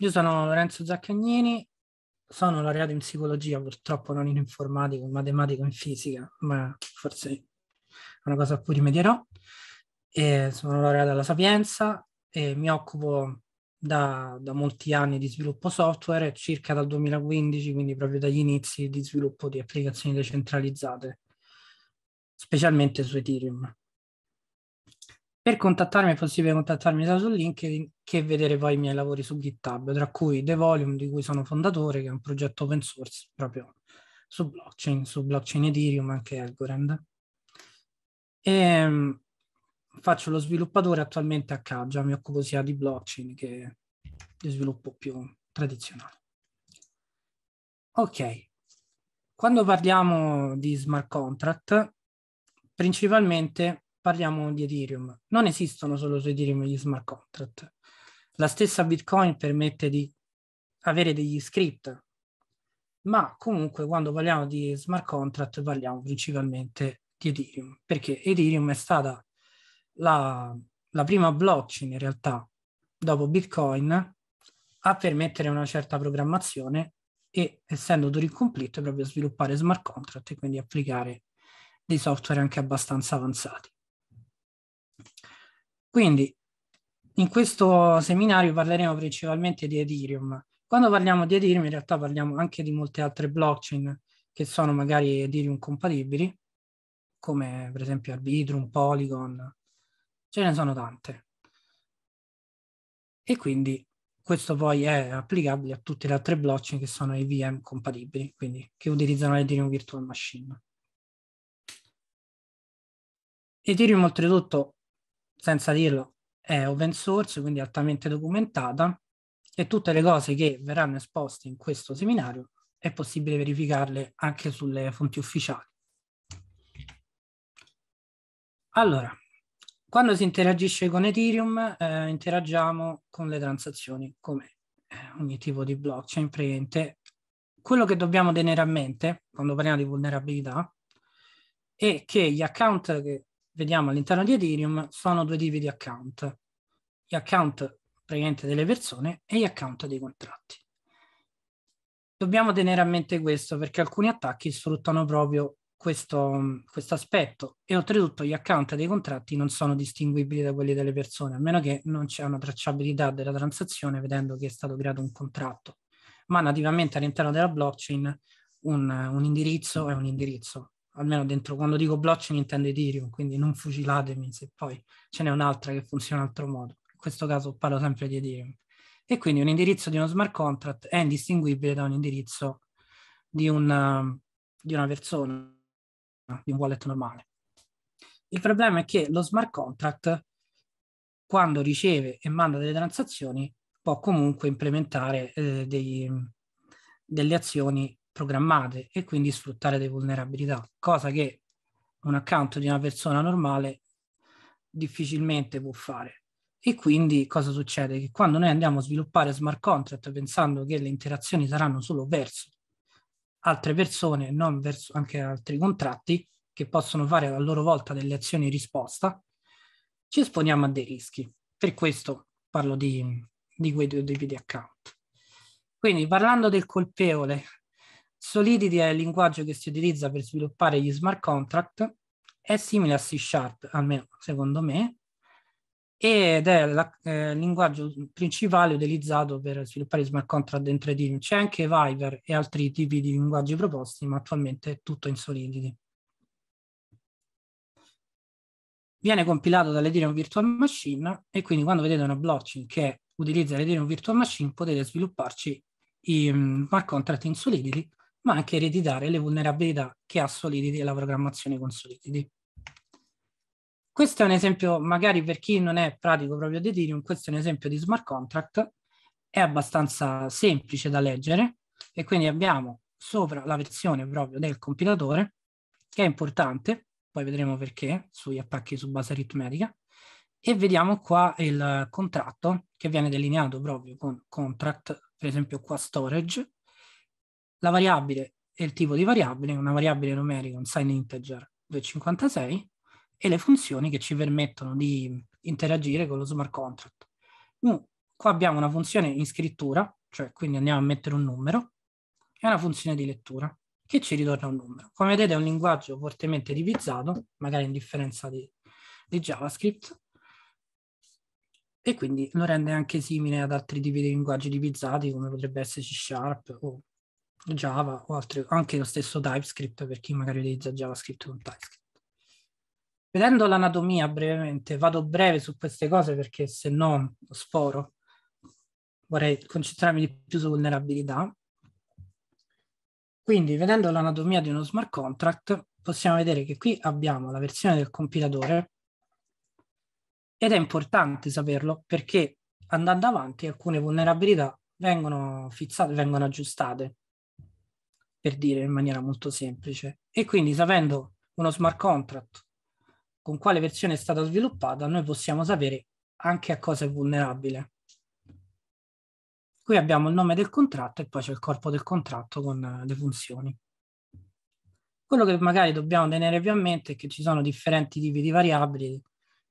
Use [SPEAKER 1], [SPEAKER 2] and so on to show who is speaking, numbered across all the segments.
[SPEAKER 1] Io sono Lorenzo Zaccagnini, sono laureato in psicologia, purtroppo non in informatico, in matematico, in
[SPEAKER 2] fisica, ma forse è una cosa a cui rimedierò. E sono laureato alla Sapienza e mi occupo da, da, molti anni di sviluppo software, circa dal 2015, quindi proprio dagli inizi di sviluppo di applicazioni decentralizzate, specialmente su Ethereum. Per contattarmi è possibile contattarmi sia su LinkedIn che vedere poi i miei lavori su GitHub, tra cui The Volume, di cui sono fondatore, che è un progetto open source proprio su blockchain, su blockchain Ethereum, anche Algorand. E, ehm, faccio lo sviluppatore attualmente a Kaggia, mi occupo sia di blockchain che di sviluppo più tradizionale. Ok, quando parliamo di smart contract, principalmente parliamo di Ethereum. Non esistono solo su Ethereum gli smart contract. La stessa Bitcoin permette di avere degli script, ma comunque quando parliamo di smart contract parliamo principalmente di Ethereum, perché Ethereum è stata la, la prima blockchain in realtà dopo Bitcoin a permettere una certa programmazione e essendo Turing Complete proprio sviluppare smart contract e quindi applicare dei software anche abbastanza avanzati. Quindi in questo seminario parleremo principalmente di Ethereum. Quando parliamo di Ethereum in realtà parliamo anche di molte altre blockchain che sono magari Ethereum compatibili, come per esempio Arbitrum, Polygon, ce ne sono tante. E quindi questo poi è applicabile a tutte le altre blockchain che sono EVM compatibili, quindi che utilizzano Ethereum Virtual Machine. Ethereum oltretutto senza dirlo, è open source, quindi altamente documentata e tutte le cose che verranno esposte in questo seminario è possibile verificarle anche sulle fonti ufficiali. Allora, quando si interagisce con Ethereum, eh, interagiamo con le transazioni, come eh, ogni tipo di blockchain presente. Quello che dobbiamo tenere a mente quando parliamo di vulnerabilità è che gli account che vediamo all'interno di Ethereum sono due tipi di account. Gli account praticamente delle persone e gli account dei contratti. Dobbiamo tenere a mente questo perché alcuni attacchi sfruttano proprio questo, aspetto e oltretutto gli account dei contratti non sono distinguibili da quelli delle persone, a meno che non c'è una tracciabilità della transazione vedendo che è stato creato un contratto. Ma nativamente all'interno della blockchain un, un indirizzo è un indirizzo, almeno dentro, quando dico blockchain intendo Ethereum, quindi non fucilatemi se poi ce n'è un'altra che funziona in altro modo. In questo caso parlo sempre di Ethereum. E quindi un indirizzo di uno smart contract è indistinguibile da un indirizzo di una, di una persona, di un wallet normale. Il problema è che lo smart contract, quando riceve e manda delle transazioni, può comunque implementare eh, dei, delle azioni programmate e quindi sfruttare le vulnerabilità, cosa che un account di una persona normale difficilmente può fare. E quindi cosa succede? Che quando noi andiamo a sviluppare smart contract pensando che le interazioni saranno solo verso altre persone, non verso anche altri contratti, che possono fare a loro volta delle azioni risposta, ci esponiamo a dei rischi. Per questo parlo di, di quei due tipi di account. Quindi parlando del colpevole Solidity è eh, il linguaggio che si utilizza per sviluppare gli smart contract, è simile a C Sharp, almeno secondo me, ed è eh, il eh, linguaggio principale utilizzato per sviluppare smart contract dentro Ethereum. C'è anche Viper e altri tipi di linguaggi proposti, ma attualmente è tutto in Solidity. Viene compilato dall'Ethereum Virtual Machine e quindi quando vedete una blockchain che utilizza l'Ethereum Virtual Machine potete svilupparci i mm, smart contract in Solidity ma anche ereditare le vulnerabilità che ha Solidity e la programmazione con Solidity. Questo è un esempio, magari per chi non è pratico proprio di Ethereum, questo è un esempio di smart contract, è abbastanza semplice da leggere e quindi abbiamo sopra la versione proprio del compilatore, che è importante, poi vedremo perché, sugli attacchi su base aritmetica, e vediamo qua il contratto che viene delineato proprio con contract, per esempio qua storage, la variabile e il tipo di variabile, una variabile numerica, un sign integer del 56, e le funzioni che ci permettono di interagire con lo smart contract. Uh, qua abbiamo una funzione in scrittura, cioè quindi andiamo a mettere un numero, e una funzione di lettura che ci ritorna un numero. Come vedete è un linguaggio fortemente divizzato, magari in differenza di, di JavaScript, e quindi lo rende anche simile ad altri tipi di linguaggi divizzati, come potrebbe essere C Sharp o Java o altri, anche lo stesso TypeScript per chi magari utilizza JavaScript con TypeScript. Vedendo l'anatomia brevemente, vado breve su queste cose perché se no sporo. Vorrei concentrarmi di più su vulnerabilità. Quindi, vedendo l'anatomia di uno smart contract, possiamo vedere che qui abbiamo la versione del compilatore ed è importante saperlo perché andando avanti alcune vulnerabilità vengono fissate, vengono aggiustate per dire in maniera molto semplice. E quindi sapendo uno smart contract con quale versione è stata sviluppata, noi possiamo sapere anche a cosa è vulnerabile. Qui abbiamo il nome del contratto e poi c'è il corpo del contratto con eh, le funzioni. Quello che magari dobbiamo tenere più a mente è che ci sono differenti tipi di variabili,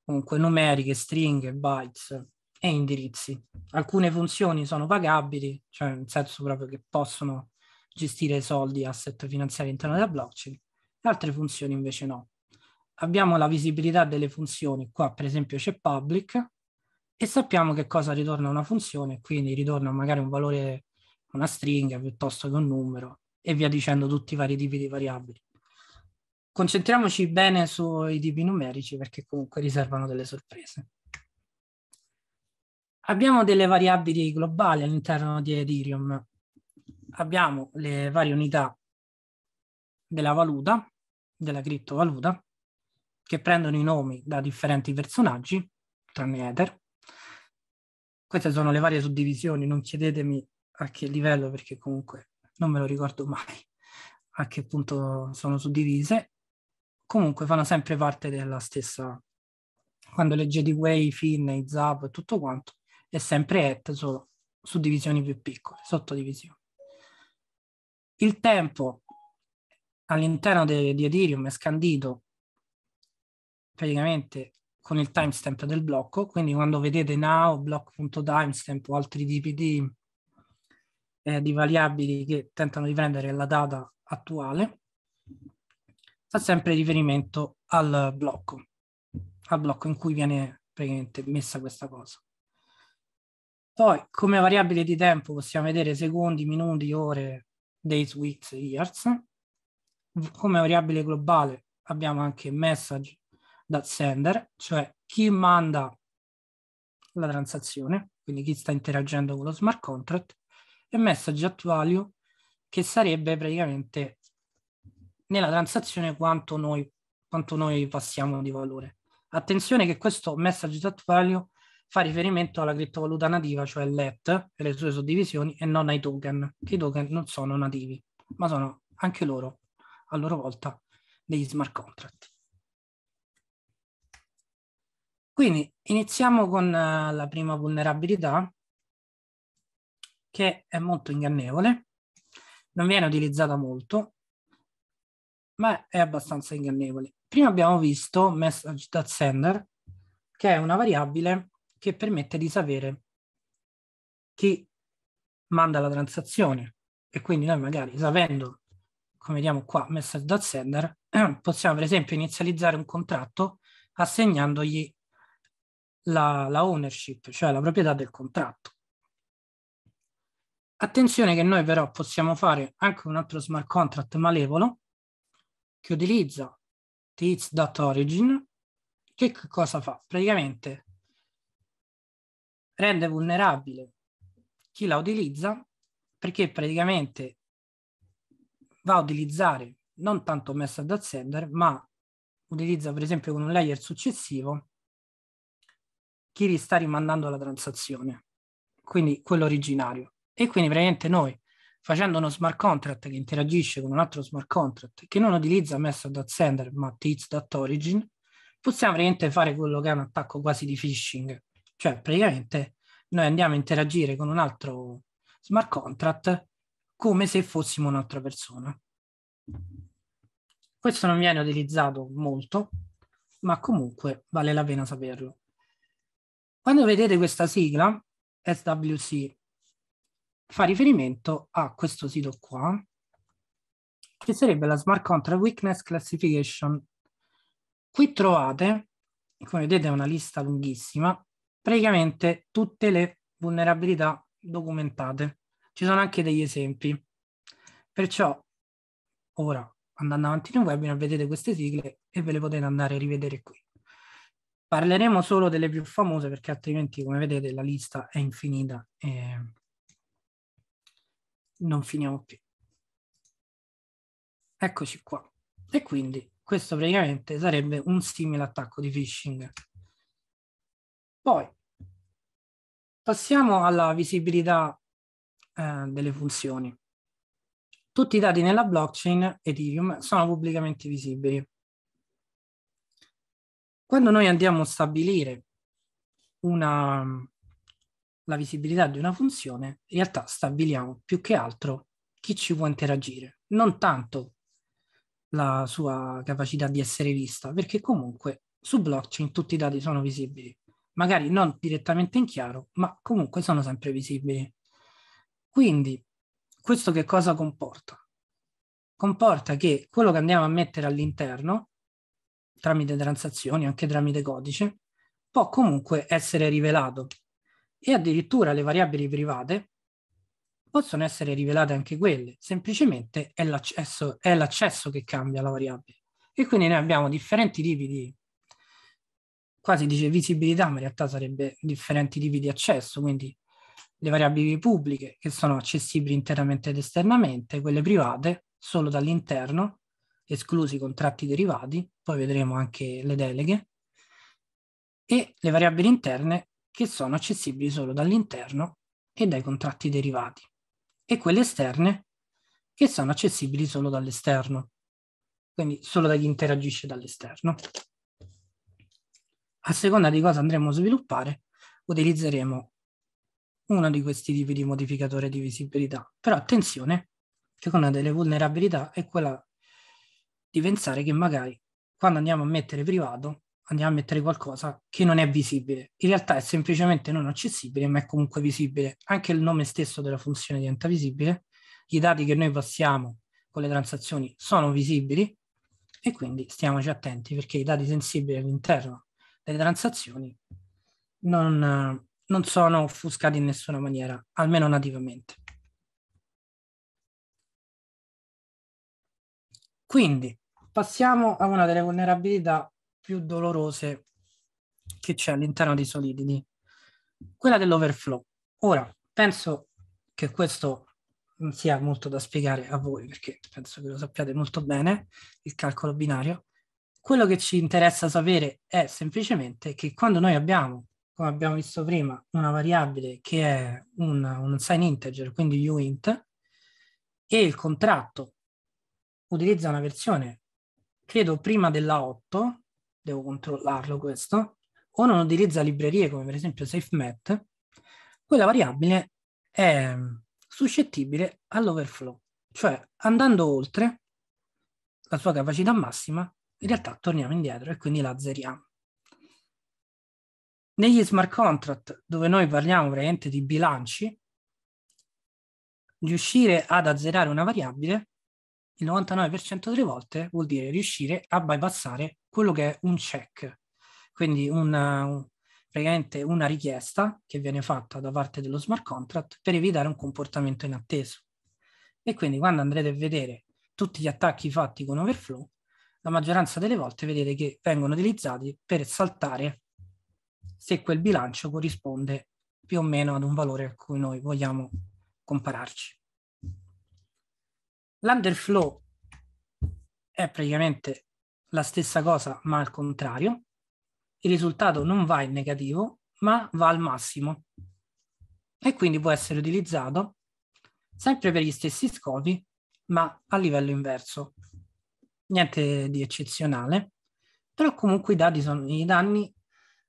[SPEAKER 2] comunque numeriche, stringhe, bytes e indirizzi. Alcune funzioni sono pagabili, cioè nel senso proprio che possono gestire soldi, asset finanziari all'interno della blockchain, e altre funzioni invece no. Abbiamo la visibilità delle funzioni, qua per esempio c'è public, e sappiamo che cosa ritorna una funzione, quindi ritorna magari un valore, una stringa piuttosto che un numero, e via dicendo tutti i vari tipi di variabili. Concentriamoci bene sui tipi numerici perché comunque riservano delle sorprese. Abbiamo delle variabili globali all'interno di Ethereum abbiamo le varie unità della valuta, della criptovaluta, che prendono i nomi da differenti personaggi, tranne Ether. Queste sono le varie suddivisioni, non chiedetemi a che livello perché comunque non me lo ricordo mai a che punto sono suddivise. Comunque fanno sempre parte della stessa quando leggete Way, Fin, Zap e tutto quanto, è sempre et, solo suddivisioni più piccole, sottodivisioni. Il tempo all'interno di, di Ethereum è scandito praticamente con il timestamp del blocco, quindi quando vedete now, block.timestamp o altri tipi di, eh, di variabili che tentano di prendere la data attuale, fa sempre riferimento al blocco, al blocco in cui viene praticamente messa questa cosa. Poi come variabile di tempo possiamo vedere secondi, minuti, ore, days, weeks, years. Come variabile globale abbiamo anche message da sender, cioè chi manda la transazione, quindi chi sta interagendo con lo smart contract, e message at value, che sarebbe praticamente nella transazione quanto noi, quanto noi passiamo di valore. Attenzione che questo message at value fa riferimento alla criptovaluta nativa, cioè l'ET e le sue suddivisioni, e non ai token, che i token non sono nativi, ma sono anche loro, a loro volta, degli smart contract. Quindi iniziamo con eh, la prima vulnerabilità, che è molto ingannevole, non viene utilizzata molto, ma è abbastanza ingannevole. Prima abbiamo visto message.sender, che è una variabile che permette di sapere chi manda la transazione e quindi noi magari sapendo, come vediamo qua, message.sender, possiamo per esempio inizializzare un contratto assegnandogli la, la ownership, cioè la proprietà del contratto. Attenzione che noi però possiamo fare anche un altro smart contract malevolo che utilizza teats.origin che cosa fa? Praticamente rende vulnerabile chi la utilizza perché praticamente va a utilizzare non tanto method ad sender, ma utilizza per esempio con un layer successivo chi gli sta rimandando la transazione, quindi quello originario. E quindi praticamente noi facendo uno smart contract che interagisce con un altro smart contract che non utilizza method sender ma teach.origin, possiamo praticamente fare quello che è un attacco quasi di phishing cioè, praticamente noi andiamo a interagire con un altro smart contract come se fossimo un'altra persona. Questo non viene utilizzato molto, ma comunque vale la pena saperlo. Quando vedete questa sigla, SWC, fa riferimento a questo sito qua, che sarebbe la Smart Contract Weakness Classification. Qui trovate, come vedete è una lista lunghissima, praticamente tutte le vulnerabilità documentate. Ci sono anche degli esempi. Perciò ora andando avanti nel webinar vedete queste sigle e ve le potete andare a rivedere qui. Parleremo solo delle più famose
[SPEAKER 1] perché altrimenti come vedete la lista è infinita e non finiamo più. Eccoci qua. E quindi questo praticamente sarebbe un simile attacco di phishing.
[SPEAKER 2] Poi Passiamo alla visibilità eh, delle funzioni. Tutti i dati nella blockchain Ethereum sono pubblicamente visibili. Quando noi andiamo a stabilire una, la visibilità di una funzione, in realtà stabiliamo più che altro chi ci può interagire, non tanto la sua capacità di essere vista, perché comunque su blockchain tutti i dati sono visibili magari non direttamente in chiaro, ma comunque sono sempre visibili. Quindi, questo che cosa comporta? Comporta che quello che andiamo a mettere all'interno, tramite transazioni, anche tramite codice, può comunque essere rivelato e addirittura le variabili private possono essere rivelate anche quelle, semplicemente è l'accesso, è l'accesso che cambia la variabile. E quindi noi abbiamo differenti tipi di quasi dice visibilità, ma in realtà sarebbe differenti tipi di accesso, quindi le variabili pubbliche che sono accessibili internamente ed esternamente, quelle private solo dall'interno, esclusi i contratti derivati, poi vedremo anche le deleghe, e le variabili interne che sono accessibili solo dall'interno e dai contratti derivati, e quelle esterne che sono accessibili solo dall'esterno, quindi solo da chi interagisce dall'esterno a seconda di cosa andremo a sviluppare, utilizzeremo uno di questi tipi di modificatore di visibilità. Però attenzione, che una delle vulnerabilità è quella di pensare che magari quando andiamo a mettere privato andiamo a mettere qualcosa che non è visibile. In realtà è semplicemente non accessibile, ma è comunque visibile. Anche il nome stesso della funzione diventa visibile, i dati che noi passiamo con le transazioni sono visibili e quindi stiamoci attenti perché i dati sensibili all'interno delle transazioni
[SPEAKER 1] non, non sono offuscati in nessuna maniera, almeno nativamente. Quindi passiamo a una delle vulnerabilità più dolorose che c'è all'interno di Solidity,
[SPEAKER 2] quella dell'overflow. Ora, penso che questo non sia molto da spiegare a voi perché penso che lo sappiate molto bene, il calcolo binario, quello che ci interessa sapere è semplicemente che quando noi abbiamo, come abbiamo visto prima, una variabile che è un, un sign integer, quindi uint, e il contratto utilizza una versione, credo prima della 8, devo controllarlo questo, o non utilizza librerie come per esempio SafeMet, quella variabile è suscettibile all'overflow, cioè andando oltre la sua capacità massima in realtà torniamo indietro e quindi la zeriamo. Negli smart contract, dove noi parliamo veramente di bilanci, riuscire ad azzerare una variabile il 99% delle volte vuol dire riuscire a bypassare quello che è un check, quindi una, praticamente una richiesta che viene fatta da parte dello smart contract per evitare un comportamento inatteso. E quindi quando andrete a vedere tutti gli attacchi fatti con Overflow, la maggioranza delle volte vedete che vengono utilizzati per saltare se quel bilancio corrisponde più o meno ad un valore a cui noi vogliamo compararci. L'underflow è praticamente la stessa cosa ma al contrario. Il risultato non va in negativo ma va al massimo e quindi può essere utilizzato sempre per gli stessi scopi ma a livello inverso, niente di eccezionale, però comunque i, dati sono, i danni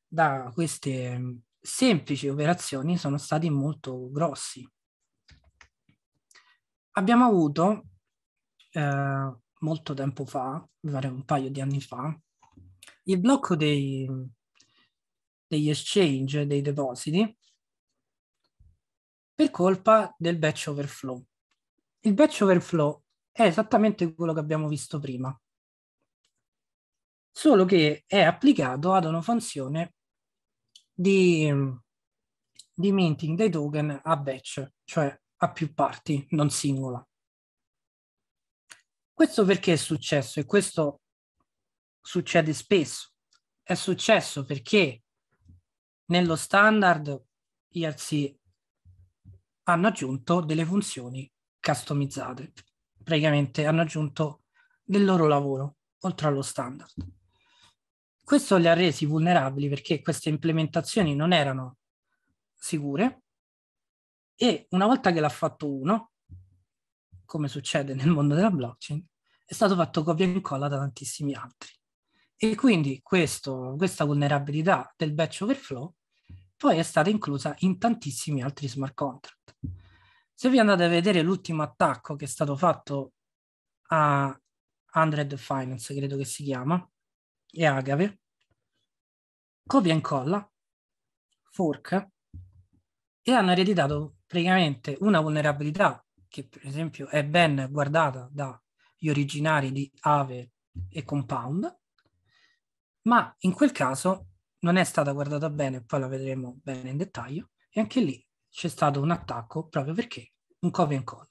[SPEAKER 2] da queste mm, semplici operazioni sono stati molto grossi. Abbiamo avuto eh, molto tempo fa, pare un paio di anni fa, il blocco dei, degli exchange, dei depositi, per colpa del batch overflow. Il batch overflow è esattamente quello che abbiamo visto prima, solo che è applicato ad una funzione di, di minting dei token a batch, cioè a più parti, non
[SPEAKER 1] singola. Questo perché è successo? E questo succede spesso. È successo perché nello
[SPEAKER 2] standard IRC hanno aggiunto delle funzioni customizzate praticamente hanno aggiunto del loro lavoro, oltre allo standard. Questo li ha resi vulnerabili perché queste implementazioni non erano sicure e una volta che l'ha fatto uno, come succede nel mondo della blockchain, è stato fatto copia e incolla da tantissimi altri. E quindi questo, questa vulnerabilità del batch overflow poi è stata inclusa in tantissimi altri smart contract. Se vi andate a vedere l'ultimo attacco che è stato fatto a Android Finance, credo che si chiama, e Agave, copia e incolla, fork, e hanno ereditato praticamente una vulnerabilità che per esempio è ben guardata dagli originari di Ave e Compound, ma in quel caso non è stata guardata bene, poi la vedremo bene in dettaglio, e anche lì c'è stato un attacco proprio perché un copia e incolla.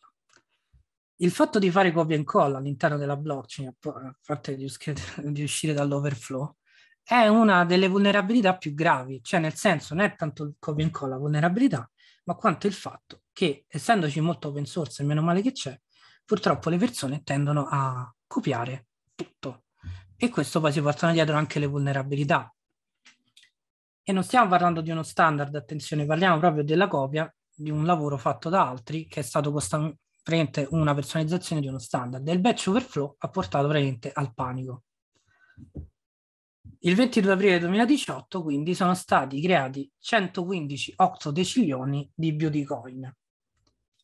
[SPEAKER 2] Il fatto di fare copia e incolla all'interno della blockchain, a parte di uscire dall'overflow, è una delle vulnerabilità più gravi, cioè nel senso non è tanto il copia e incolla vulnerabilità, ma quanto il fatto che essendoci molto open source e meno male che c'è, purtroppo le persone tendono a copiare tutto e questo poi si portano dietro anche le vulnerabilità, e non stiamo parlando di uno standard, attenzione, parliamo proprio della copia di un lavoro fatto da altri che è stato costantemente una personalizzazione di uno standard. E il batch overflow ha portato veramente al panico. Il 22 aprile 2018 quindi sono stati creati 115 decilioni di Bitcoin.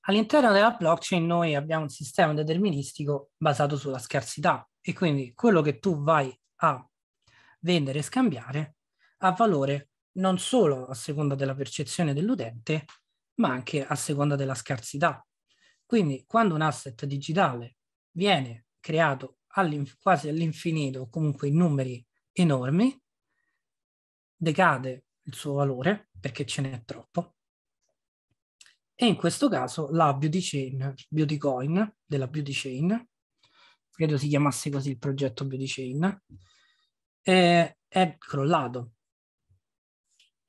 [SPEAKER 2] All'interno della blockchain noi abbiamo un sistema deterministico basato sulla scarsità e quindi quello che tu vai a vendere e scambiare ha valore non solo a seconda della percezione dell'utente, ma anche a seconda della scarsità. Quindi quando un asset digitale viene creato all'inf- quasi all'infinito, comunque in numeri enormi, decade il suo valore perché ce n'è troppo. E in questo caso la beauty chain, beauty coin della beauty chain, credo si chiamasse così il progetto beauty chain, è, è crollato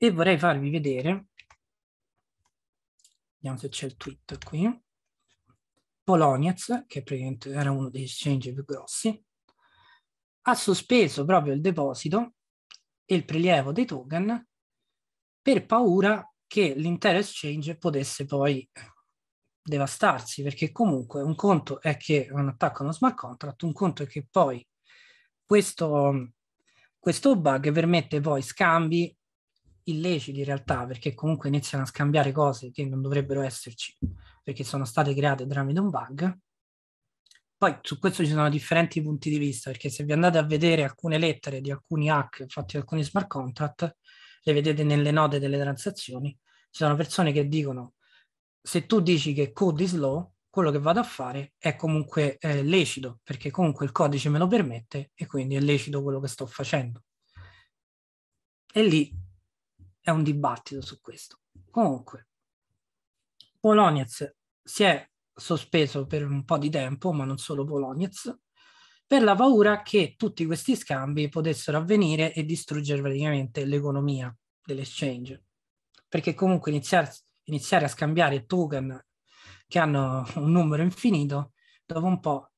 [SPEAKER 2] e vorrei farvi vedere, vediamo se c'è il tweet qui, Poloniez, che praticamente era uno degli exchange più grossi, ha sospeso proprio il deposito e il prelievo dei token per paura che l'intero exchange potesse poi devastarsi, perché comunque un conto è che un attacco a uno smart contract, un conto è che poi questo, questo bug permette poi scambi illeciti in realtà, perché comunque iniziano a scambiare cose che non dovrebbero esserci, perché sono state create tramite un bug. Poi su questo ci sono differenti punti di vista, perché se vi andate a vedere alcune lettere di alcuni hack fatti da alcuni smart contract, le vedete nelle note delle transazioni, ci sono persone che dicono se tu dici che code is law, quello che vado a fare è comunque eh, lecito, perché comunque il codice me lo permette e quindi è lecito quello che sto facendo. E lì è un dibattito su questo. Comunque, Poloniez si è sospeso per un po' di tempo, ma non solo Poloniez, per la paura che tutti questi scambi potessero avvenire e distruggere praticamente l'economia dell'exchange. Perché comunque iniziare, iniziare a scambiare token che hanno un numero infinito, dopo un po'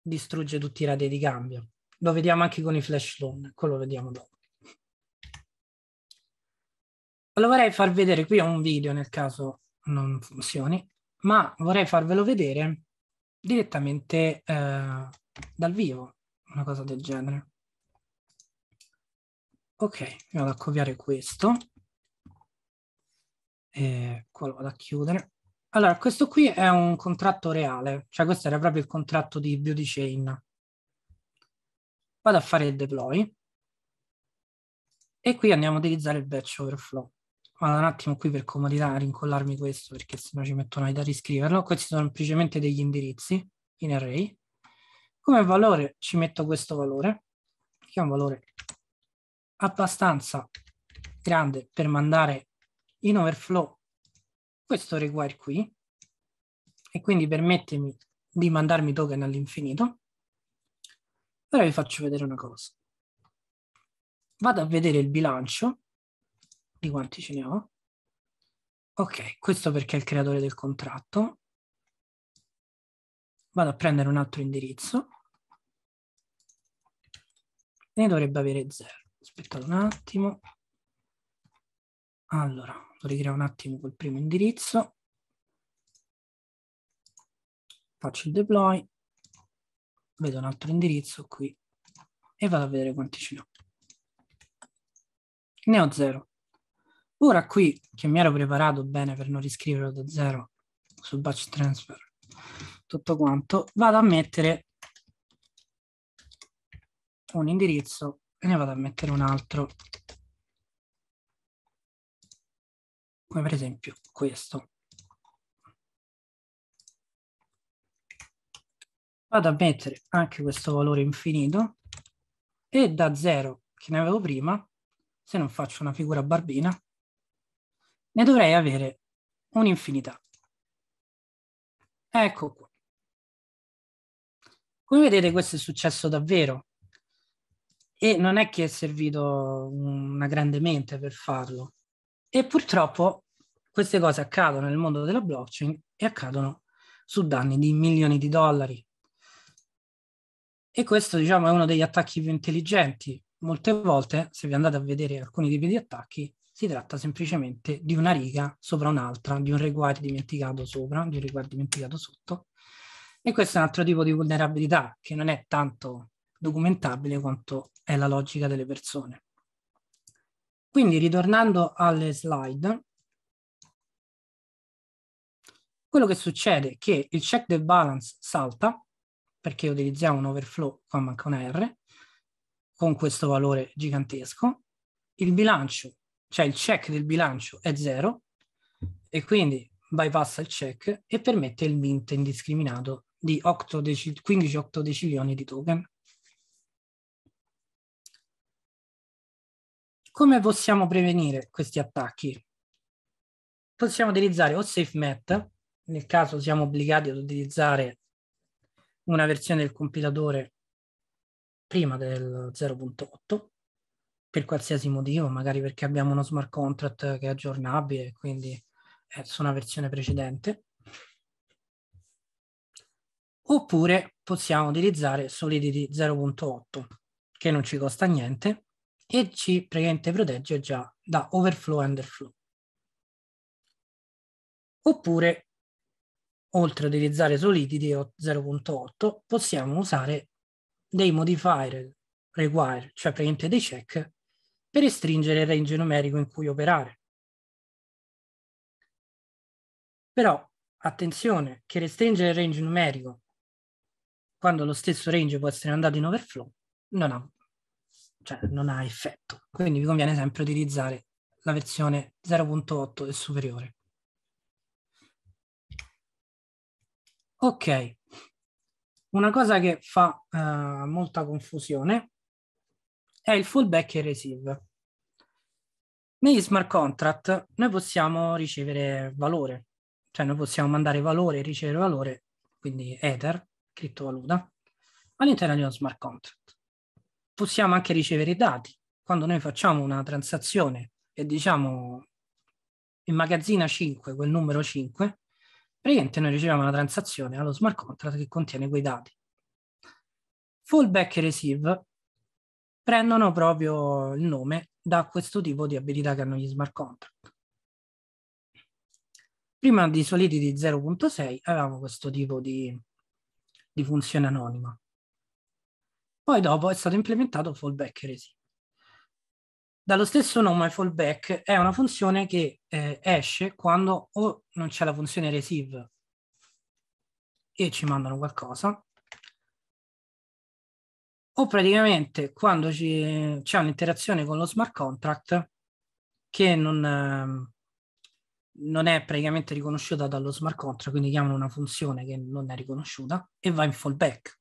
[SPEAKER 2] distrugge tutti i rate di cambio. Lo vediamo anche con i flash loan, quello lo vediamo dopo. Lo vorrei far vedere, qui è un video nel caso non funzioni, ma vorrei farvelo vedere direttamente eh, dal vivo, una cosa del genere. Ok, vado a copiare questo. E qua lo vado a chiudere.
[SPEAKER 1] Allora, questo qui è un
[SPEAKER 2] contratto reale, cioè questo era proprio il contratto di Beauty Chain. Vado a fare il deploy e qui andiamo a utilizzare il batch overflow vado un attimo qui per comodità a rincollarmi questo perché sennò ci mettono i da riscriverlo. Questi sono semplicemente degli indirizzi in array. Come valore ci metto questo valore, che è un valore abbastanza grande per mandare in overflow questo require qui e quindi permettermi di mandarmi token all'infinito. Ora vi faccio vedere una cosa. Vado a vedere il bilancio di quanti
[SPEAKER 1] ce ne ho. Ok, questo perché è il creatore del contratto. Vado a prendere un altro indirizzo. Ne dovrebbe avere 0. Aspettate un attimo.
[SPEAKER 2] Allora, lo ricreo un attimo col primo indirizzo. Faccio il deploy. Vedo un altro indirizzo qui e vado a vedere quanti ce ne ho. Ne ho 0. Ora qui, che mi ero preparato bene per non riscriverlo da zero sul batch transfer, tutto quanto, vado a mettere
[SPEAKER 1] un indirizzo e ne vado a mettere un altro. Come per esempio questo. Vado a mettere anche questo valore infinito
[SPEAKER 2] e da zero che ne avevo prima, se non faccio una figura barbina,
[SPEAKER 1] ne dovrei avere un'infinità. Ecco qua. Come vedete questo è successo davvero
[SPEAKER 2] e non è che è servito una grande mente per farlo. E purtroppo queste cose accadono nel mondo della blockchain e accadono su danni di milioni di dollari. E questo, diciamo, è uno degli attacchi più intelligenti. Molte volte, se vi andate a vedere alcuni tipi di attacchi, si tratta semplicemente di una riga sopra un'altra, di un reguato dimenticato sopra, di un reguato dimenticato sotto. E questo è un altro tipo di vulnerabilità che non è tanto documentabile quanto è la logica delle persone. Quindi ritornando alle slide, quello che succede è che il check del balance salta, perché utilizziamo un overflow qua manca una R, con questo valore gigantesco, il bilancio cioè il check del bilancio è zero e quindi bypassa il check e permette il mint
[SPEAKER 1] indiscriminato di 8 deci- 15 octodecilioni di token. Come possiamo prevenire questi attacchi? Possiamo utilizzare o SafeMet, nel caso siamo obbligati
[SPEAKER 2] ad utilizzare una versione del compilatore prima del 0.8, per qualsiasi motivo, magari perché abbiamo uno smart contract che è aggiornabile, quindi è eh, su una versione precedente. Oppure possiamo utilizzare Solidity 0.8,
[SPEAKER 1] che non ci costa niente e ci praticamente protegge già da overflow e underflow. Oppure, oltre ad utilizzare Solidity 0.8, possiamo usare dei modifier require, cioè praticamente dei check per restringere il range numerico in cui operare. Però attenzione che restringere il range numerico quando lo stesso range può essere andato in overflow non
[SPEAKER 2] ha, cioè, non ha effetto. Quindi vi conviene sempre utilizzare la versione 0.8 e superiore. Ok, una cosa che fa uh, molta confusione è il fullback e il receive. Negli smart contract noi possiamo ricevere valore, cioè noi possiamo mandare valore e ricevere valore, quindi Ether, criptovaluta, all'interno di uno smart contract. Possiamo anche ricevere i dati. Quando noi facciamo una transazione e diciamo in magazzina 5, quel numero 5, praticamente noi riceviamo una transazione allo smart contract che contiene quei dati. Fullback e receive prendono proprio il nome da questo tipo di abilità che hanno gli smart contract. Prima di Solidity 0.6 avevamo questo tipo di, di funzione anonima. Poi dopo è stato implementato fallback heresy. Dallo stesso nome fallback è una funzione
[SPEAKER 1] che eh, esce quando o non c'è la funzione receive e ci mandano qualcosa, o praticamente
[SPEAKER 2] quando ci, c'è un'interazione con lo smart contract che non, ehm, non è praticamente riconosciuta dallo smart contract, quindi chiamano una funzione che non è riconosciuta e va in fallback.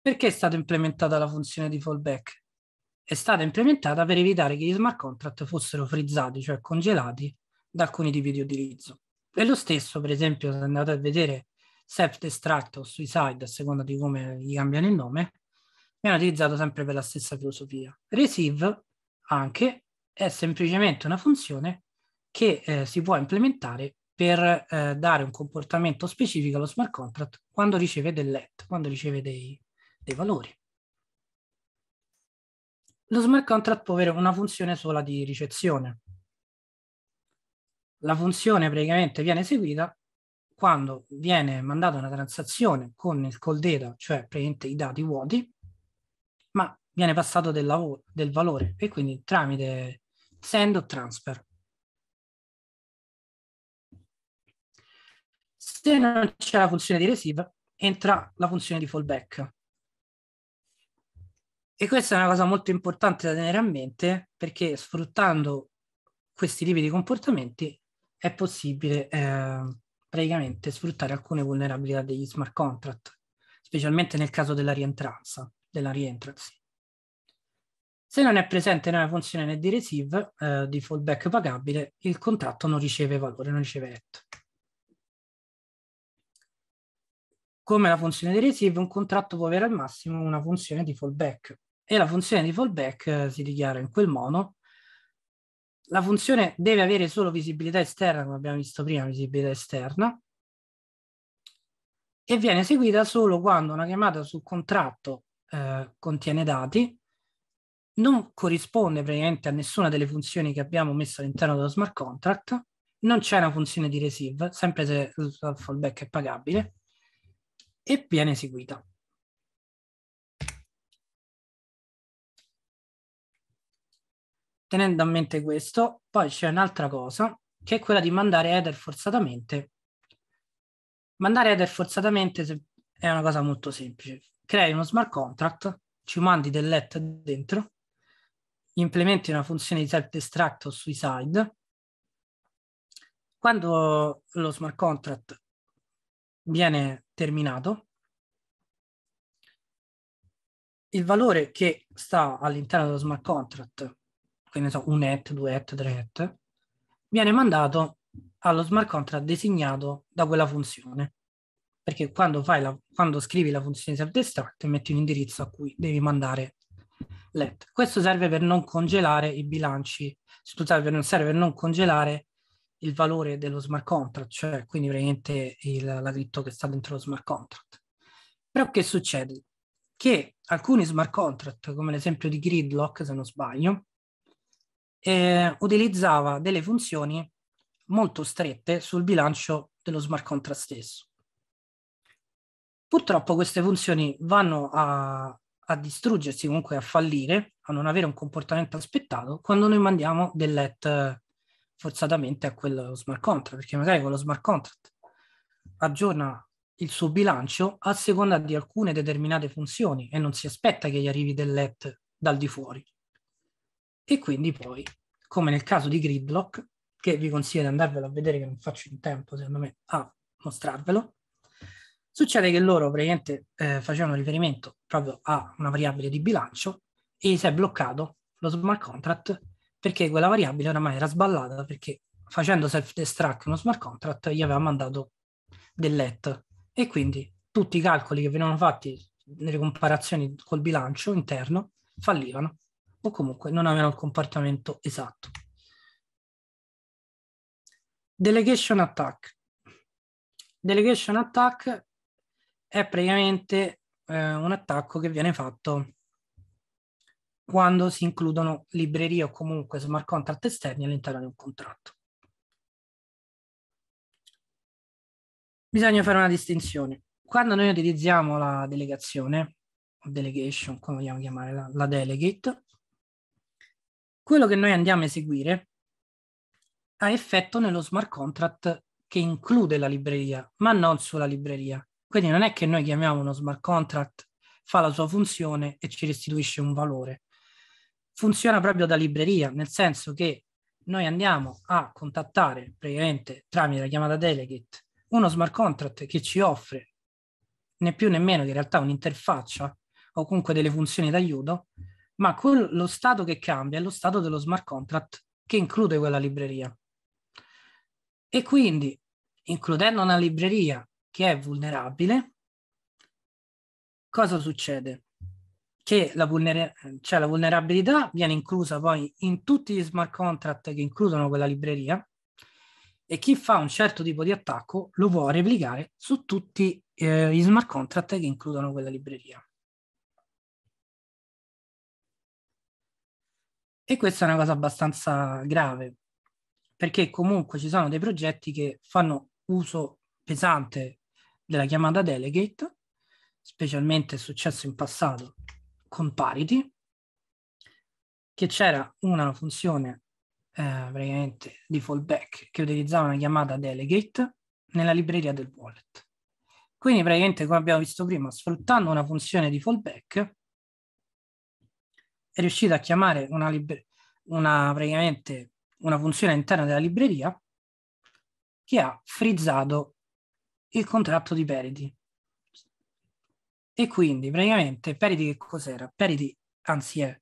[SPEAKER 2] Perché è stata implementata la funzione di fallback? È stata implementata per evitare che gli smart contract fossero frizzati, cioè congelati, da alcuni tipi di utilizzo. E lo stesso, per esempio, se andate a vedere self-destruct o suicide, a seconda di come gli cambiano il nome, viene utilizzato sempre per la stessa filosofia. Receive anche è semplicemente una funzione che eh, si può implementare per eh, dare un comportamento specifico allo smart contract quando riceve del let, quando riceve dei, dei valori. Lo smart contract può avere una funzione sola di ricezione. La funzione praticamente viene eseguita quando viene mandata una transazione con il call data, cioè praticamente i dati vuoti,
[SPEAKER 1] viene passato del, lavoro, del valore e quindi tramite send o transfer. Se non c'è la funzione di receive, entra la funzione di fallback.
[SPEAKER 2] E questa è una cosa molto importante da tenere a mente perché sfruttando questi tipi di comportamenti è possibile eh, praticamente sfruttare alcune vulnerabilità degli smart contract, specialmente nel caso della rientranza, della rientranza. Se non è presente nella funzione né di receive eh, di fallback pagabile, il contratto non riceve valore, non riceve letto. Come la funzione di receive, un contratto può avere al massimo una funzione di fallback e la funzione di fallback eh, si dichiara in quel modo. La funzione deve avere solo visibilità esterna, come abbiamo visto prima, visibilità esterna, e viene eseguita solo quando una chiamata sul contratto eh, contiene dati non corrisponde praticamente a nessuna delle funzioni che abbiamo messo all'interno dello smart contract, non c'è una funzione di receive, sempre se il fallback è pagabile,
[SPEAKER 1] e viene eseguita. Tenendo a mente questo, poi c'è un'altra
[SPEAKER 2] cosa, che è quella di mandare header forzatamente. Mandare header forzatamente è una cosa molto semplice. Crei uno smart contract, ci mandi del let dentro implementi una funzione di self-destruct o suicide,
[SPEAKER 1] quando lo smart contract viene terminato, il valore che
[SPEAKER 2] sta all'interno dello smart contract, quindi so, un et, due et, tre et, viene mandato allo smart contract designato da quella funzione. Perché quando, la, quando scrivi la funzione self-destruct metti un indirizzo a cui devi mandare let. Questo serve per non congelare i bilanci, scusate, non serve per non congelare il valore dello smart contract, cioè quindi praticamente il, la cripto che sta dentro lo smart contract. Però che succede? Che alcuni smart contract, come l'esempio di Gridlock, se non sbaglio, eh, utilizzava delle funzioni molto strette sul bilancio dello smart contract stesso. Purtroppo queste funzioni vanno a a distruggersi, comunque a fallire, a non avere un comportamento aspettato, quando noi mandiamo del let eh, forzatamente a quello smart contract, perché magari quello smart contract aggiorna il suo bilancio a seconda di alcune determinate funzioni e non si aspetta che gli arrivi del let dal di fuori. E quindi poi, come nel caso di Gridlock, che vi consiglio di andarvelo a vedere che non faccio in tempo, secondo me, a mostrarvelo, Succede che loro praticamente eh, facevano riferimento proprio a una variabile di bilancio e si è bloccato lo smart contract perché quella variabile oramai era sballata perché facendo self-destruct uno smart contract gli aveva mandato del let e quindi tutti i calcoli che venivano fatti nelle comparazioni col bilancio interno
[SPEAKER 1] fallivano o comunque non avevano il comportamento esatto. Delegation attack. Delegation attack
[SPEAKER 2] è praticamente eh, un attacco che viene fatto
[SPEAKER 1] quando si includono librerie o comunque smart contract esterni all'interno di un contratto. Bisogna fare una distinzione. Quando noi utilizziamo la delegazione, o delegation, come vogliamo chiamare la,
[SPEAKER 2] la delegate, quello che noi andiamo a eseguire ha effetto nello smart contract che include la libreria, ma non sulla libreria. Quindi non è che noi chiamiamo uno smart contract, fa la sua funzione e ci restituisce un valore. Funziona proprio da libreria, nel senso che noi andiamo a contattare praticamente tramite la chiamata delegate uno smart contract che ci offre né più né meno che in realtà un'interfaccia o comunque delle funzioni d'aiuto, ma con lo stato che cambia è lo stato dello smart contract che include quella libreria. E quindi, includendo una libreria che è vulnerabile, cosa succede? Che la, vulner- cioè la vulnerabilità viene inclusa poi in tutti gli smart contract che includono quella libreria e chi fa un certo tipo di attacco lo può replicare su tutti
[SPEAKER 1] eh, gli smart contract che includono quella libreria. E questa è una cosa abbastanza grave,
[SPEAKER 2] perché comunque ci sono dei progetti che fanno uso pesante della chiamata delegate, specialmente è successo in passato con parity, che c'era una funzione eh, praticamente di fallback che utilizzava una chiamata delegate nella libreria del wallet. Quindi praticamente, come abbiamo visto prima, sfruttando una funzione di fallback, è riuscita a chiamare una, una, una funzione interna della libreria che ha frizzato il contratto di Peridi. E quindi praticamente Peridi che cos'era? Peridi, anzi è,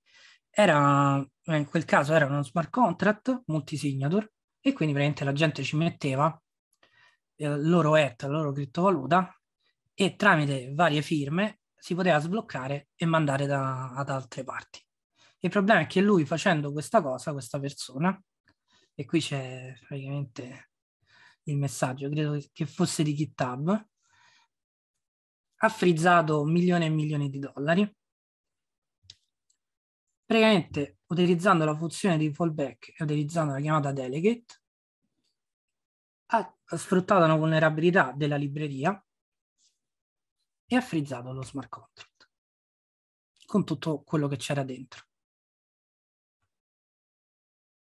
[SPEAKER 2] era, in quel caso era uno smart contract multisignature e quindi praticamente la gente ci metteva eh, il loro ETH, la loro criptovaluta e tramite varie firme si poteva sbloccare e mandare da, ad altre parti. Il problema è che lui facendo questa cosa, questa persona, e qui c'è praticamente il messaggio, credo che fosse di GitHub, ha frizzato milioni e milioni di dollari. Praticamente utilizzando la funzione di fallback e utilizzando la chiamata delegate,
[SPEAKER 1] ha sfruttato una vulnerabilità della libreria e ha frizzato lo smart contract con tutto quello che c'era dentro.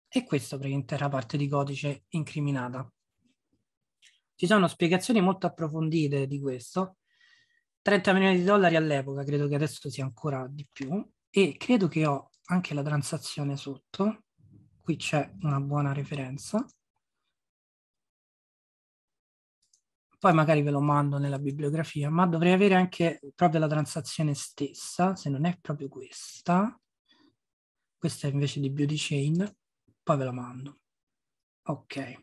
[SPEAKER 1] E questo praticamente era parte di codice incriminata. Ci sono spiegazioni molto approfondite di
[SPEAKER 2] questo. 30 milioni di dollari all'epoca, credo che adesso sia ancora di più. E credo che ho anche la transazione sotto. Qui c'è una buona referenza. Poi magari ve lo mando nella bibliografia, ma dovrei avere anche proprio la transazione stessa, se non è proprio questa.
[SPEAKER 1] Questa è invece di Beauty Chain, poi ve la mando. Ok.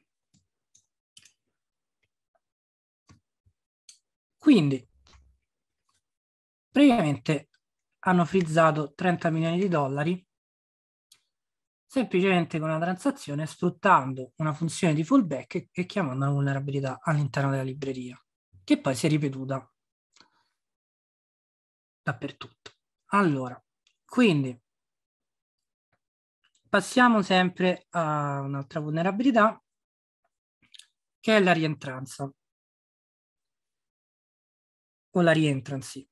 [SPEAKER 1] Quindi, praticamente hanno frizzato 30
[SPEAKER 2] milioni di dollari semplicemente con una transazione sfruttando una funzione di fallback e, chiamando una vulnerabilità all'interno della libreria, che poi si è ripetuta
[SPEAKER 1] dappertutto. Allora, quindi passiamo sempre a un'altra vulnerabilità che è la rientranza o la rientrancy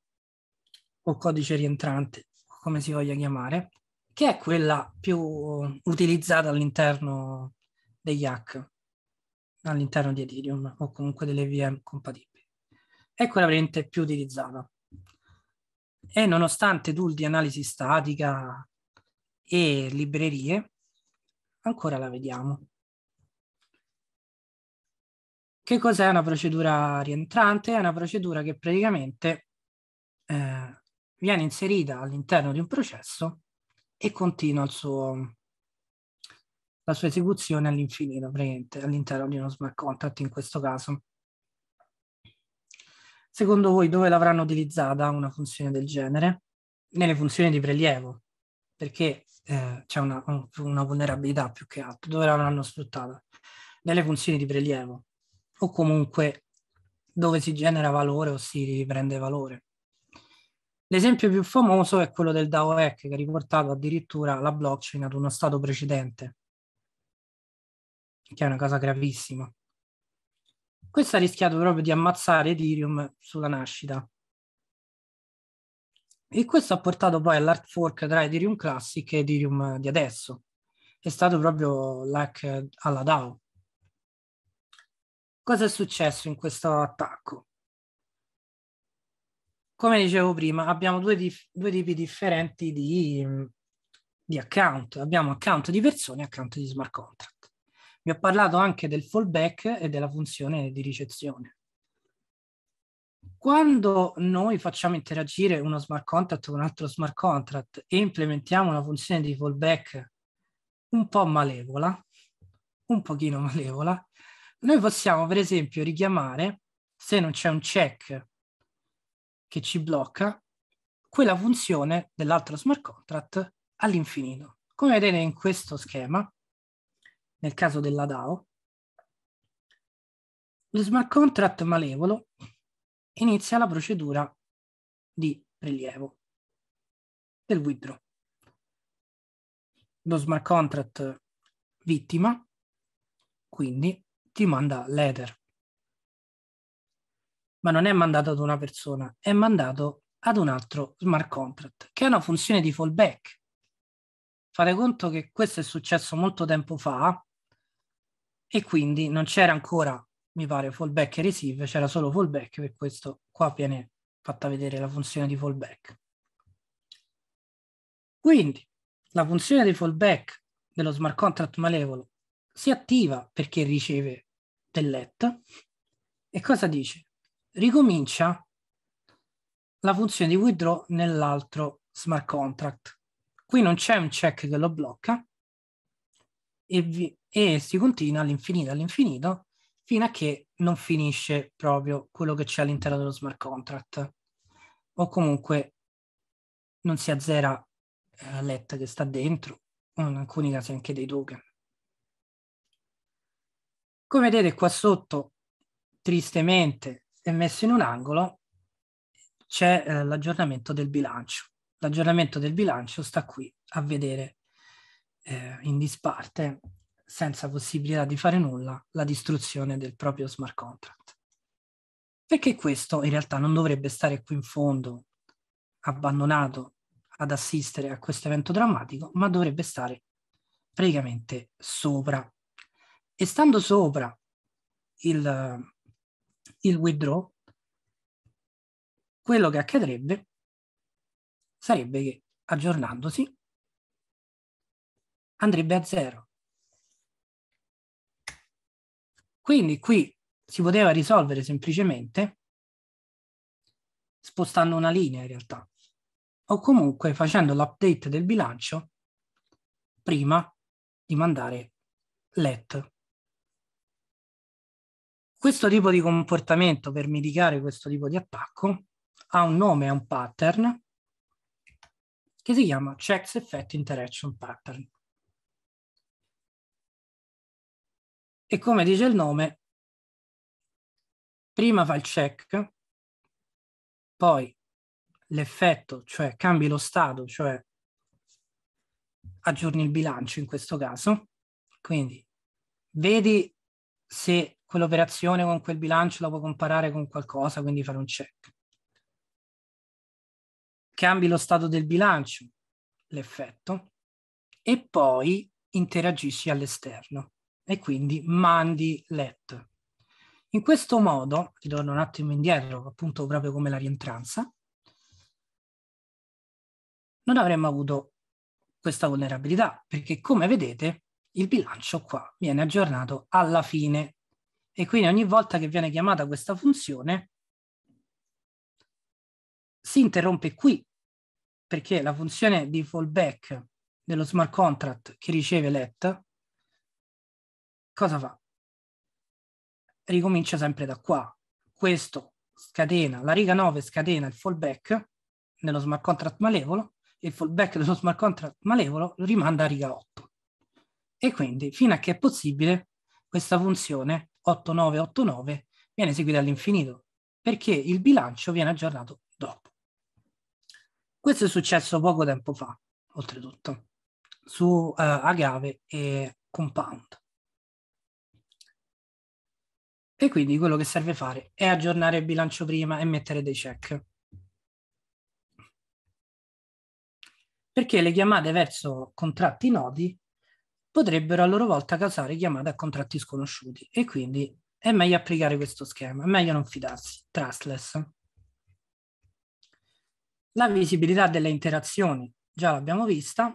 [SPEAKER 1] o codice rientrante, come si voglia
[SPEAKER 2] chiamare, che è quella più utilizzata all'interno degli hack, all'interno di Ethereum o comunque delle VM compatibili. È quella veramente più utilizzata. E nonostante tool di analisi statica e librerie, ancora la vediamo. Che cos'è una procedura rientrante? È una procedura che praticamente eh, viene inserita all'interno di un processo e continua suo, la sua esecuzione all'infinito, all'interno di uno smart contract in questo caso. Secondo voi dove l'avranno utilizzata una funzione del genere? Nelle funzioni di prelievo, perché eh, c'è una, una vulnerabilità più che altro. Dove l'avranno sfruttata? Nelle funzioni di prelievo, o comunque dove si genera valore o si riprende valore. L'esempio più famoso è quello del DAO Hack che ha riportato addirittura la blockchain ad uno stato precedente, che è una cosa gravissima. Questo ha rischiato proprio di ammazzare Ethereum sulla nascita. E questo ha portato poi all'art fork tra Ethereum Classic e Ethereum di adesso. È stato proprio l'hack alla DAO. Cosa è successo in questo attacco? Come dicevo prima, abbiamo due, dif- due tipi differenti di, di account. Abbiamo account di persone e account di smart contract. Vi ho parlato anche del fallback e della funzione di ricezione. Quando noi facciamo interagire uno smart contract con un altro smart contract e implementiamo una funzione di fallback un po' malevola, un pochino malevola, noi possiamo, per esempio, richiamare, se non c'è un check che ci blocca, quella funzione dell'altro smart contract
[SPEAKER 1] all'infinito. Come vedete in questo schema, nel caso della DAO, lo smart contract malevolo inizia la procedura di prelievo del withdraw. Lo smart contract vittima, quindi, ti manda l'Ether. Ma non è mandato
[SPEAKER 2] ad una persona, è mandato ad un altro smart contract, che è una funzione di fallback. Fate conto che questo è successo molto tempo fa e quindi non c'era ancora, mi pare, fallback e receive, c'era solo fallback, per questo qua viene fatta vedere la funzione di fallback. Quindi la funzione di fallback dello smart contract malevolo si attiva perché riceve dell'et e cosa dice? Ricomincia la funzione di withdraw nell'altro smart contract. Qui non c'è un check che lo blocca e, vi, e si continua all'infinito all'infinito fino a che non finisce proprio quello che c'è all'interno dello smart contract o comunque non si azzera eh, l'et che sta dentro o in alcuni casi anche dei token. Come vedete qua sotto, tristemente, è messo in un angolo, c'è eh, l'aggiornamento del bilancio. L'aggiornamento del bilancio sta qui a vedere eh, in disparte, senza possibilità di fare nulla, la distruzione del proprio smart contract. Perché questo in realtà non dovrebbe stare qui in fondo, abbandonato ad assistere a questo evento drammatico, ma dovrebbe stare praticamente sopra e
[SPEAKER 1] stando sopra il, il withdraw, quello che accadrebbe sarebbe che aggiornandosi andrebbe a zero. Quindi qui si poteva risolvere semplicemente spostando una linea in realtà o comunque facendo l'update del
[SPEAKER 2] bilancio prima di mandare let questo tipo di comportamento per mitigare questo tipo di
[SPEAKER 1] attacco ha un nome, ha un pattern che si chiama Checks Effect Interaction Pattern. E come dice il nome, prima fa il check, poi l'effetto, cioè cambi lo stato, cioè
[SPEAKER 2] aggiorni il bilancio in questo caso, quindi vedi se quell'operazione con quel bilancio la puoi comparare con qualcosa, quindi fare un check.
[SPEAKER 1] Cambi lo stato del bilancio, l'effetto, e poi interagisci all'esterno e quindi
[SPEAKER 2] mandi let. In questo modo, ritorno un attimo indietro, appunto proprio come la rientranza, non avremmo avuto questa vulnerabilità, perché come vedete il bilancio qua viene aggiornato alla fine e quindi ogni volta che viene chiamata questa funzione,
[SPEAKER 1] si interrompe qui, perché la funzione di fallback dello smart contract che riceve let, cosa fa? Ricomincia sempre da qua. Questo scatena,
[SPEAKER 2] la riga 9 scatena il fallback nello smart contract malevolo e il fallback dello smart contract malevolo rimanda a riga 8. E quindi, fino a che è possibile, questa funzione 8989 viene eseguita all'infinito perché il bilancio viene aggiornato dopo. Questo è successo poco tempo fa, oltretutto, su uh, Agave e Compound.
[SPEAKER 1] E quindi quello che serve fare è aggiornare il bilancio prima e mettere dei check. Perché le
[SPEAKER 2] chiamate verso contratti nodi potrebbero a loro volta causare chiamate a contratti sconosciuti e quindi è meglio applicare questo schema, è meglio non fidarsi, trustless. La visibilità delle interazioni già l'abbiamo
[SPEAKER 1] vista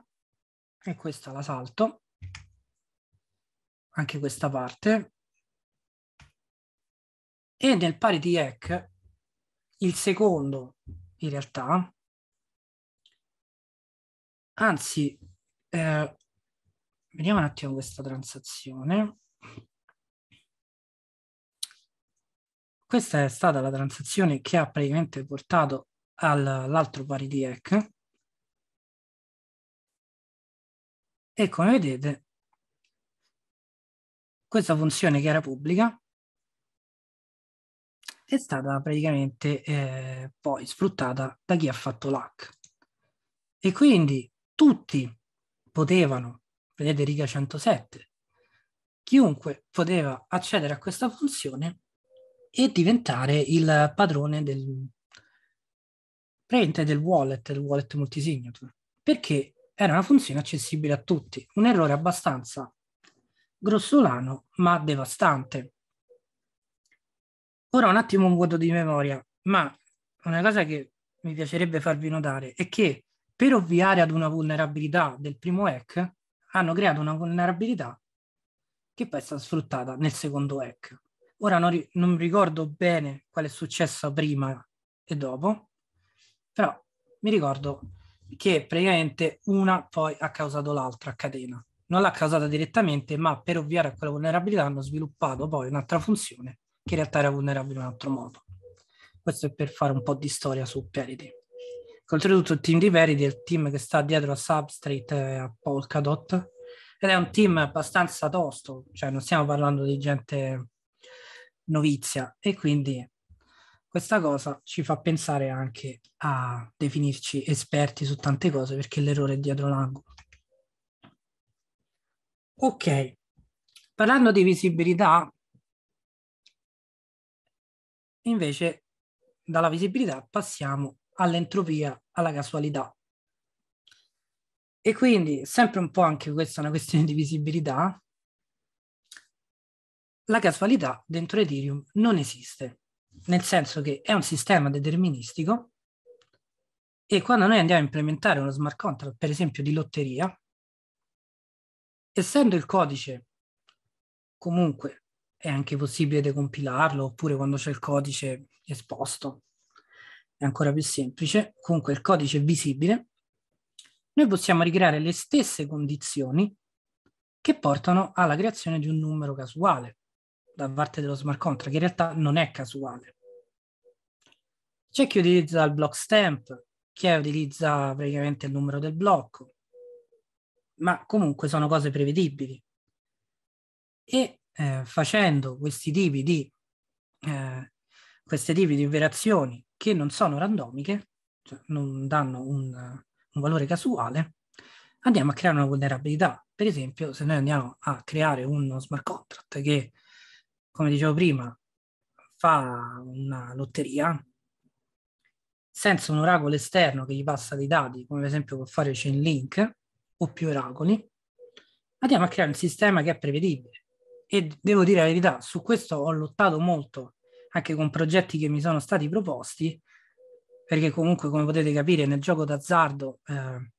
[SPEAKER 1] e questa la salto, anche questa parte. E nel parity hack, il secondo in realtà, anzi eh, vediamo un attimo questa transazione. Questa è stata la transazione che ha praticamente portato all'altro pari di hack. E come vedete, questa funzione che era pubblica è stata praticamente
[SPEAKER 2] eh, poi sfruttata da chi ha fatto l'hack. E quindi tutti potevano vedete riga 107, chiunque poteva accedere a questa funzione e diventare il padrone del del wallet, del wallet multisignature, perché era una funzione accessibile a tutti. Un errore abbastanza grossolano, ma devastante. Ora un attimo un vuoto di memoria, ma una cosa che mi piacerebbe farvi notare è che per ovviare ad una vulnerabilità del primo hack, hanno creato una vulnerabilità che poi è stata sfruttata nel secondo hack. Ora non, ri- non ricordo bene qual è successo prima e dopo, però mi ricordo che praticamente una poi ha causato l'altra a catena. Non l'ha causata direttamente, ma per ovviare a quella vulnerabilità hanno sviluppato poi un'altra funzione che in realtà era vulnerabile in un altro modo. Questo è per fare un po' di storia su Parity. Oltretutto il team di Verity è il team che sta dietro a Substrate e a Polkadot ed è un team abbastanza tosto, cioè non stiamo parlando di gente novizia e quindi questa cosa ci fa pensare anche a definirci esperti su tante cose perché l'errore è dietro
[SPEAKER 1] l'angolo. Ok, parlando di visibilità, invece dalla visibilità passiamo all'entropia alla casualità.
[SPEAKER 2] E quindi, sempre un po' anche questa è una questione di visibilità, la casualità dentro Ethereum non esiste, nel senso che è un sistema
[SPEAKER 1] deterministico e quando noi andiamo a implementare uno smart contract, per esempio di lotteria, essendo il codice comunque è anche possibile decompilarlo oppure quando c'è il codice esposto
[SPEAKER 2] è ancora più semplice, comunque il codice è visibile, noi possiamo ricreare le stesse condizioni che portano alla creazione di un numero casuale da parte dello smart contract, che in realtà non è casuale. C'è chi utilizza il block stamp, chi utilizza praticamente il numero del blocco, ma comunque sono cose prevedibili. E eh, facendo questi tipi di, eh, questi tipi di operazioni che non sono randomiche, cioè non danno un, un valore casuale, andiamo a creare una vulnerabilità. Per esempio, se noi andiamo a creare uno smart contract che, come dicevo prima, fa una lotteria senza un oracolo esterno che gli passa dei dati, come per esempio può fare Chainlink o più oracoli, andiamo a creare un sistema che è prevedibile. E devo dire la verità, su questo ho lottato molto anche con progetti che mi sono stati proposti, perché comunque come potete capire nel gioco d'azzardo, eh,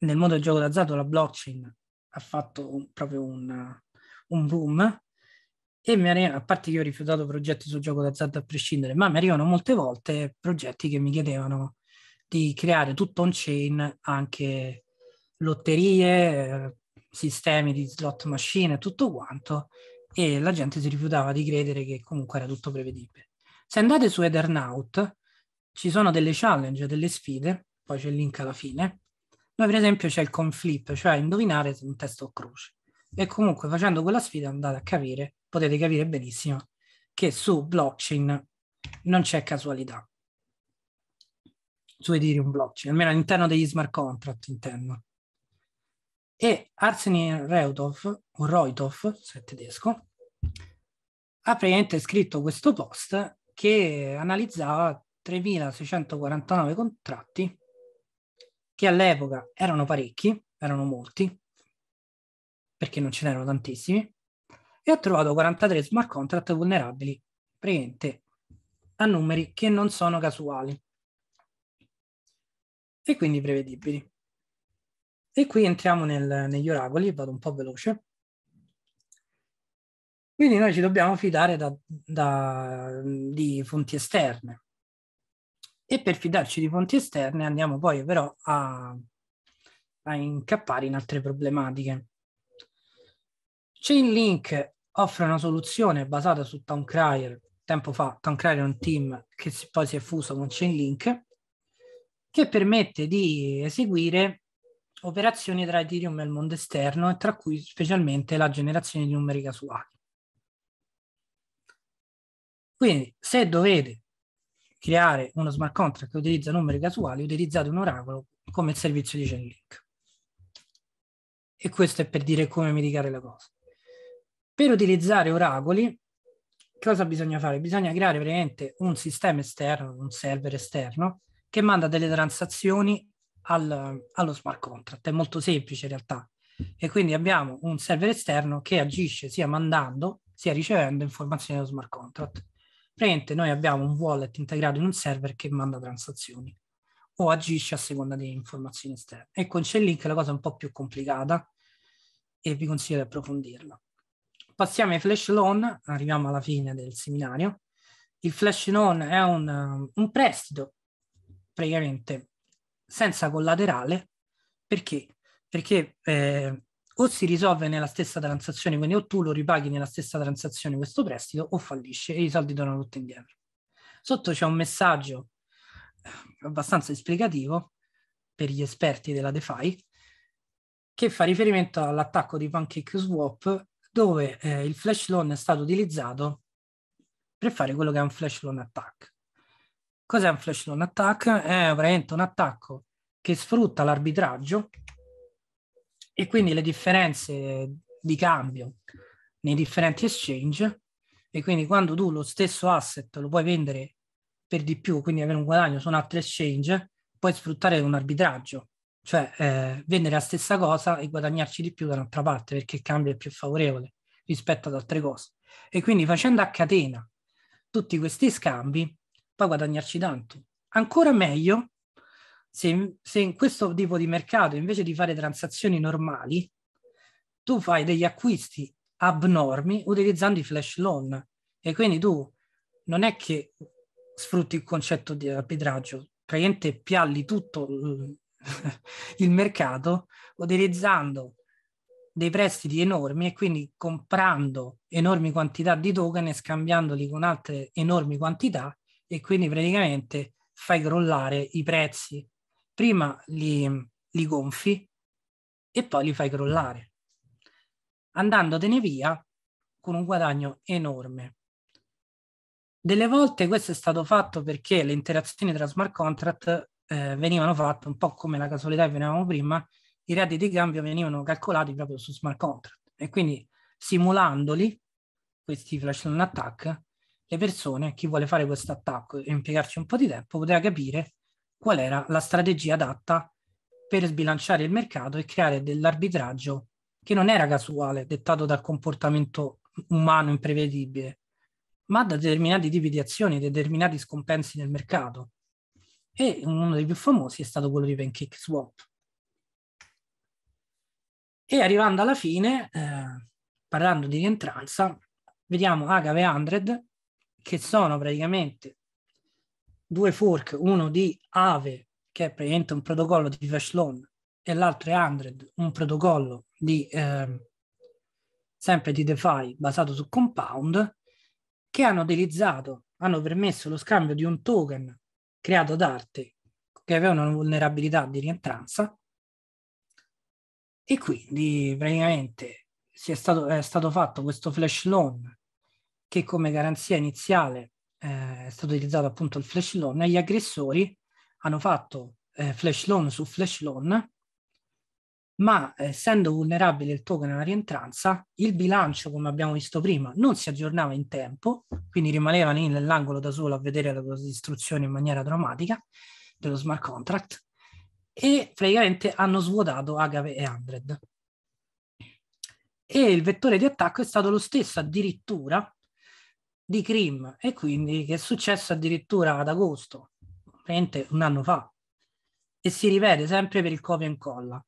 [SPEAKER 2] nel mondo del gioco d'azzardo la blockchain ha fatto un, proprio un, un boom e mi arrivano, a parte che ho rifiutato progetti sul gioco d'azzardo a prescindere, ma mi arrivano molte volte progetti che mi chiedevano di creare tutto on-chain anche lotterie, eh, sistemi di slot machine tutto quanto e la gente si rifiutava di credere che comunque era tutto prevedibile. Se andate su Ethernaut ci sono delle challenge, delle sfide, poi c'è il link alla fine, dove per esempio c'è il conflitto, cioè indovinare se un testo o croce. E comunque facendo quella sfida andate a capire, potete capire benissimo che su blockchain non c'è casualità. Su Ethereum blockchain, almeno all'interno degli smart contract intendo e Arseny Reutov, o Reutov, se è tedesco, ha praticamente scritto questo post che analizzava 3.649 contratti che all'epoca erano parecchi, erano molti, perché non ce n'erano tantissimi, e ha trovato 43 smart contract vulnerabili, praticamente a numeri che non sono casuali e quindi prevedibili. E qui entriamo nel, negli oracoli, vado un po' veloce. Quindi noi ci dobbiamo fidare da, da, di fonti esterne. E per fidarci di fonti esterne andiamo poi però a, a incappare in altre problematiche. Chainlink offre una soluzione basata su Towncryer, tempo fa Towncryer è un team che si, poi si è fuso con Chainlink, che permette di eseguire operazioni tra Ethereum e il mondo esterno, e tra cui specialmente la generazione di numeri casuali. Quindi, se dovete creare uno smart contract che utilizza numeri casuali, utilizzate un oracolo come il servizio di Chainlink. E questo è per dire come mitigare la cosa. Per utilizzare oracoli, cosa bisogna fare? Bisogna creare veramente un sistema esterno, un server esterno, che manda delle transazioni al, allo smart contract. È molto semplice in realtà. E quindi abbiamo un server esterno che agisce sia mandando sia ricevendo informazioni dallo smart contract. Praticamente noi abbiamo un wallet integrato in un server che manda transazioni o agisce a seconda di informazioni esterne. E ecco, con il link, la cosa è un po' più complicata e vi consiglio di approfondirla. Passiamo ai flash loan, arriviamo alla fine del seminario. Il flash loan è un, um, un prestito praticamente senza collaterale, perché? Perché eh, o si risolve nella stessa transazione, quindi o tu lo ripaghi nella stessa transazione questo prestito o fallisce e i soldi tornano tutti indietro. Sotto c'è un messaggio eh, abbastanza esplicativo per gli esperti della DeFi che fa riferimento all'attacco di PancakeSwap dove eh, il flash loan è stato utilizzato per fare quello che è un flash loan attack. Cos'è un flash loan attack? È veramente un attacco che sfrutta l'arbitraggio e quindi le differenze di cambio nei differenti exchange e quindi quando tu lo stesso asset lo puoi vendere per di più, quindi avere un guadagno su un altro exchange, puoi sfruttare un arbitraggio, cioè eh, vendere la stessa cosa e guadagnarci di più da un'altra parte perché il cambio è più favorevole rispetto ad altre cose. E quindi facendo a catena tutti questi scambi, poi guadagnarci tanto. Ancora meglio se, se in questo tipo di mercato, invece di fare transazioni normali, tu fai degli acquisti abnormi utilizzando i flash loan e quindi tu non è che sfrutti il concetto di arbitraggio, praticamente pialli tutto il mercato utilizzando dei prestiti enormi e quindi comprando enormi quantità di token e scambiandoli con altre enormi quantità e quindi praticamente fai crollare i prezzi. Prima li, li gonfi e poi li fai crollare, andandotene via con un guadagno enorme. Delle volte questo è stato fatto perché le interazioni tra smart contract eh, venivano fatte un po' come la casualità che venivamo prima, i reati di cambio venivano calcolati proprio su smart contract e quindi simulandoli, questi flash loan attack, le persone, chi vuole fare questo attacco e impiegarci un po' di tempo, poteva capire qual era la strategia adatta per sbilanciare il mercato e creare dell'arbitraggio che non era casuale, dettato dal comportamento umano imprevedibile, ma da determinati tipi di azioni, determinati scompensi nel mercato. E uno dei più famosi è stato quello di Pancake Swap. E arrivando alla fine, eh, parlando di rientranza, vediamo Agave 100 che sono praticamente due fork, uno di Aave, che è praticamente un protocollo di Flash Loan, e l'altro è Android, un protocollo di, eh, sempre di DeFi basato su Compound, che hanno utilizzato, hanno permesso lo scambio di un token creato d'arte che aveva una vulnerabilità di rientranza e quindi praticamente è stato, è stato fatto questo flash loan che come garanzia iniziale eh, è stato utilizzato appunto il flash loan, gli aggressori hanno fatto eh, flash loan su flash loan, ma eh, essendo vulnerabile il token alla rientranza, il bilancio, come abbiamo visto prima, non si aggiornava in tempo, quindi rimanevano nell'angolo da solo a vedere la distruzione in maniera drammatica dello smart contract e praticamente hanno svuotato Agave e Andred. E il vettore di attacco è stato lo stesso addirittura di Crim e quindi che è successo addirittura ad agosto, un anno fa, e si ripete sempre per il copia e incolla.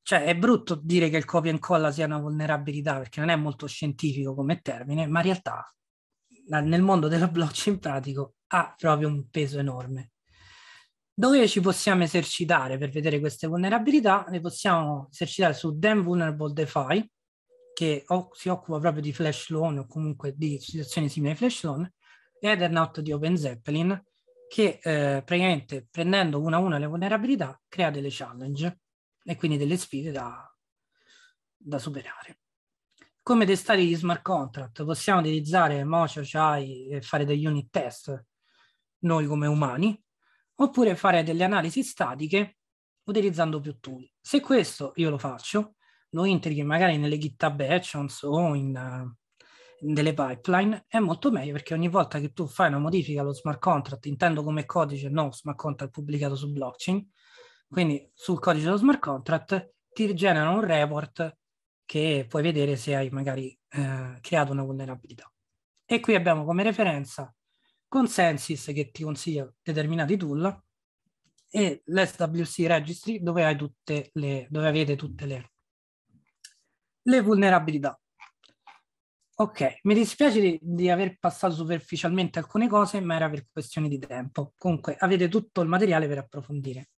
[SPEAKER 2] Cioè è brutto dire che il copia e incolla sia una vulnerabilità perché non è molto scientifico come termine, ma in realtà nel mondo della blockchain pratico ha proprio un peso enorme. Dove ci possiamo esercitare per vedere queste vulnerabilità? Le possiamo esercitare su Dan Vulnerable DeFi, che o- si occupa proprio di flash loan o comunque di situazioni simili ai flash loan, e Ethernaut di Open Zeppelin, che eh, praticamente prendendo una a una le vulnerabilità crea delle challenge e quindi delle sfide da, da superare. Come testare gli smart contract? Possiamo utilizzare Mocha, Chai e fare degli unit test noi come umani, oppure fare delle analisi statiche utilizzando più tool. Se questo io lo faccio, lo integri magari nelle GitHub Actions o in, delle eh, pipeline, è molto meglio perché ogni volta che tu fai una modifica allo smart contract, intendo come codice, non smart contract pubblicato su blockchain, quindi sul codice dello smart contract ti genera un report che puoi vedere se hai magari eh, creato una vulnerabilità. E qui abbiamo come referenza Consensus che ti consiglia determinati tool e l'SWC Registry dove, tutte le, dove avete tutte le le vulnerabilità. Ok, mi dispiace di, di, aver passato superficialmente alcune cose, ma era per questione di
[SPEAKER 1] tempo. Comunque avete tutto il materiale per approfondire.